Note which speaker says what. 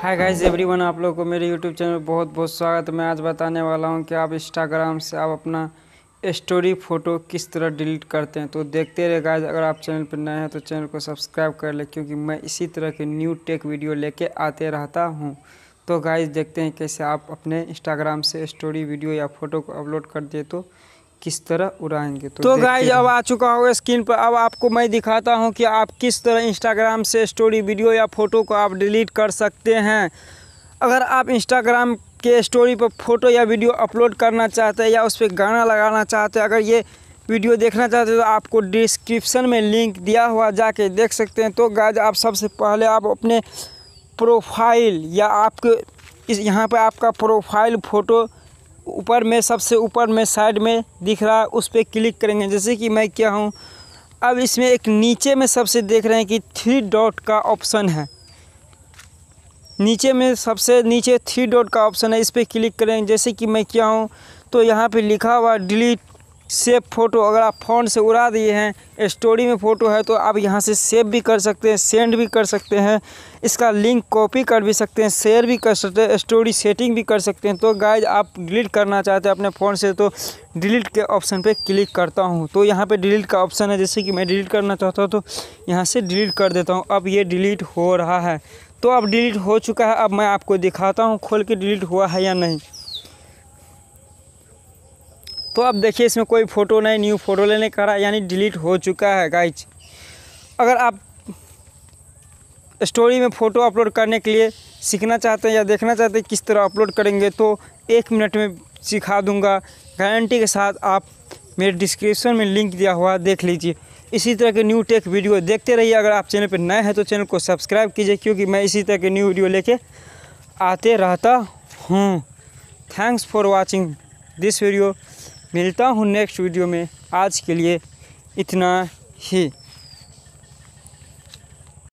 Speaker 1: hi guys everyone आप लोगों को मेरे यूट्यूब चैनल पर बहुत बहुत स्वागत मैं आज बताने वाला हूं कि आप इंस्टाग्राम से आप अपना स्टोरी फ़ोटो किस तरह डिलीट करते हैं तो देखते रहे गाइस अगर आप चैनल पर नए हैं तो चैनल को सब्सक्राइब कर लें क्योंकि मैं इसी तरह के न्यू टेक वीडियो लेके आते रहता हूँ तो गाइज़ देखते हैं कैसे आप अपने इंस्टाग्राम से स्टोरी वीडियो या फ़ोटो को अपलोड कर दिए तो किस तरह उड़ाएंगे तो, तो गाइज अब आ चुका होगा स्क्रीन पर अब आपको मैं दिखाता हूँ कि आप किस तरह इंस्टाग्राम से स्टोरी वीडियो या फ़ोटो को आप डिलीट कर सकते हैं अगर आप इंस्टाग्राम के स्टोरी पर फ़ोटो या वीडियो अपलोड करना चाहते हैं या उस पर गाना लगाना चाहते हैं अगर ये वीडियो देखना चाहते हैं तो आपको डिस्क्रिप्शन में लिंक दिया हुआ जाके देख सकते हैं तो गाय आप सबसे पहले आप अपने प्रोफाइल या आपके इस यहाँ पर आपका प्रोफाइल फ़ोटो ऊपर में सबसे ऊपर में साइड में दिख रहा है उस पर क्लिक करेंगे जैसे कि मैं क्या हूँ अब इसमें एक नीचे में सबसे देख रहे हैं कि थ्री डॉट का ऑप्शन है नीचे में सबसे नीचे थ्री डॉट का ऑप्शन है इस पर क्लिक करें जैसे कि मैं क्या हूँ तो यहाँ पे लिखा हुआ डिलीट सेव फ़ोटो अगर आप फ़ोन से उड़ा दिए हैं स्टोरी में फ़ोटो है तो आप यहाँ से सेव भी कर सकते हैं सेंड भी कर सकते हैं इसका लिंक कॉपी कर भी सकते हैं शेयर भी कर सकते हैं स्टोरी सेटिंग भी कर सकते हैं तो गाइज आप डिलीट करना चाहते हैं अपने फ़ोन से तो डिलीट के ऑप्शन पे क्लिक करता हूँ तो यहाँ पे डिलीट का ऑप्शन है जैसे कि मैं डिलीट करना चाहता हूँ तो यहाँ से डिलीट कर देता हूँ अब ये डिलीट हो रहा है तो अब डिलीट हो चुका है अब मैं आपको दिखाता हूँ खोल के डिलीट हुआ है या नहीं तो अब देखिए इसमें कोई फ़ोटो नहीं न्यू फ़ोटो लेने का रहा यानी डिलीट हो चुका है गाइज अगर आप स्टोरी में फ़ोटो अपलोड करने के लिए सीखना चाहते हैं या देखना चाहते हैं किस तरह अपलोड करेंगे तो एक मिनट में सिखा दूंगा गारंटी के साथ आप मेरे डिस्क्रिप्शन में लिंक दिया हुआ देख लीजिए इसी तरह के न्यू टेक वीडियो देखते रहिए अगर आप चैनल पर नए हैं तो चैनल को सब्सक्राइब कीजिए क्योंकि मैं इसी तरह के न्यू वीडियो लेके आते रहता हूँ thanks for watching this video मिलता हूँ नेक्स्ट वीडियो में आज के लिए इतना ही